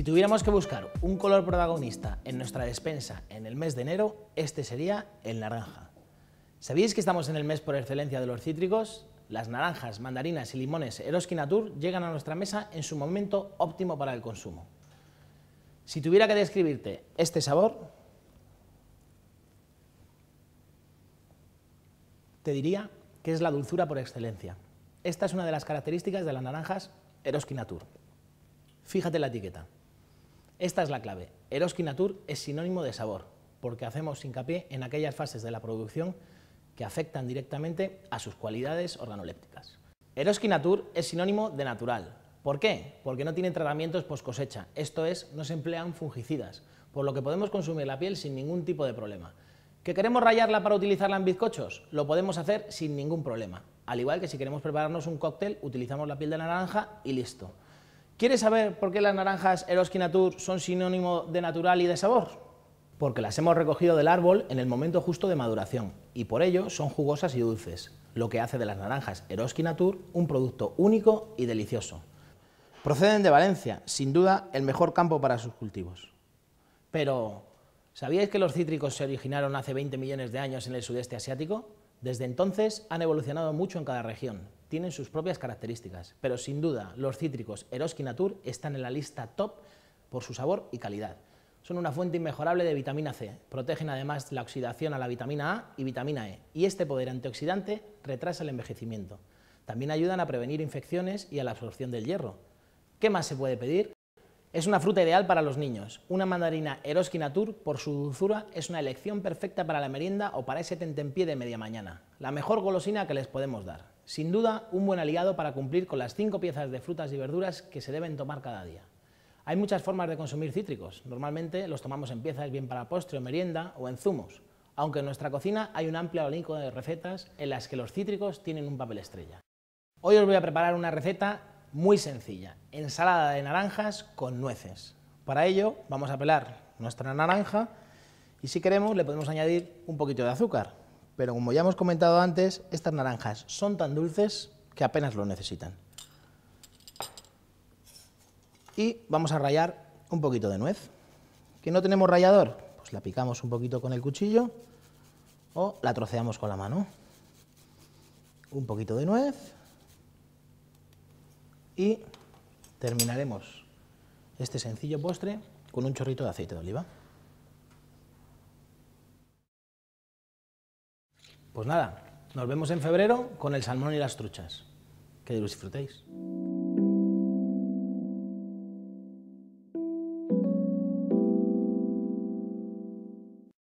Si tuviéramos que buscar un color protagonista en nuestra despensa en el mes de enero, este sería el naranja. ¿Sabéis que estamos en el mes por excelencia de los cítricos? Las naranjas, mandarinas y limones Eroski Natur llegan a nuestra mesa en su momento óptimo para el consumo. Si tuviera que describirte este sabor, te diría que es la dulzura por excelencia. Esta es una de las características de las naranjas Eroski Natur. Fíjate la etiqueta. Esta es la clave. Eroski Natur es sinónimo de sabor, porque hacemos hincapié en aquellas fases de la producción que afectan directamente a sus cualidades organolépticas. Eroski Natur es sinónimo de natural. ¿Por qué? Porque no tiene tratamientos post cosecha, esto es, no se emplean fungicidas, por lo que podemos consumir la piel sin ningún tipo de problema. ¿Que queremos rayarla para utilizarla en bizcochos? Lo podemos hacer sin ningún problema. Al igual que si queremos prepararnos un cóctel, utilizamos la piel de naranja y listo. ¿Quieres saber por qué las naranjas Eroski Natur son sinónimo de natural y de sabor? Porque las hemos recogido del árbol en el momento justo de maduración y por ello son jugosas y dulces, lo que hace de las naranjas Eroski Natur un producto único y delicioso. Proceden de Valencia, sin duda el mejor campo para sus cultivos. Pero, ¿sabíais que los cítricos se originaron hace 20 millones de años en el sudeste asiático? Desde entonces han evolucionado mucho en cada región, tienen sus propias características, pero sin duda los cítricos Eroski Natur están en la lista top por su sabor y calidad. Son una fuente inmejorable de vitamina C, protegen además la oxidación a la vitamina A y vitamina E, y este poder antioxidante retrasa el envejecimiento. También ayudan a prevenir infecciones y a la absorción del hierro. ¿Qué más se puede pedir? Es una fruta ideal para los niños. Una mandarina Eroski Natur, por su dulzura, es una elección perfecta para la merienda o para ese tentempié de media mañana. La mejor golosina que les podemos dar. Sin duda, un buen aliado para cumplir con las cinco piezas de frutas y verduras que se deben tomar cada día. Hay muchas formas de consumir cítricos. Normalmente los tomamos en piezas bien para postre o merienda o en zumos, aunque en nuestra cocina hay un amplio abanico de recetas en las que los cítricos tienen un papel estrella. Hoy os voy a preparar una receta muy sencilla, ensalada de naranjas con nueces. Para ello vamos a pelar nuestra naranja y si queremos le podemos añadir un poquito de azúcar, pero como ya hemos comentado antes, estas naranjas son tan dulces que apenas lo necesitan. Y vamos a rayar un poquito de nuez. ¿Que no tenemos rallador? Pues la picamos un poquito con el cuchillo o la troceamos con la mano. Un poquito de nuez y terminaremos este sencillo postre con un chorrito de aceite de oliva. Pues nada, nos vemos en febrero con el salmón y las truchas. Que disfrutéis.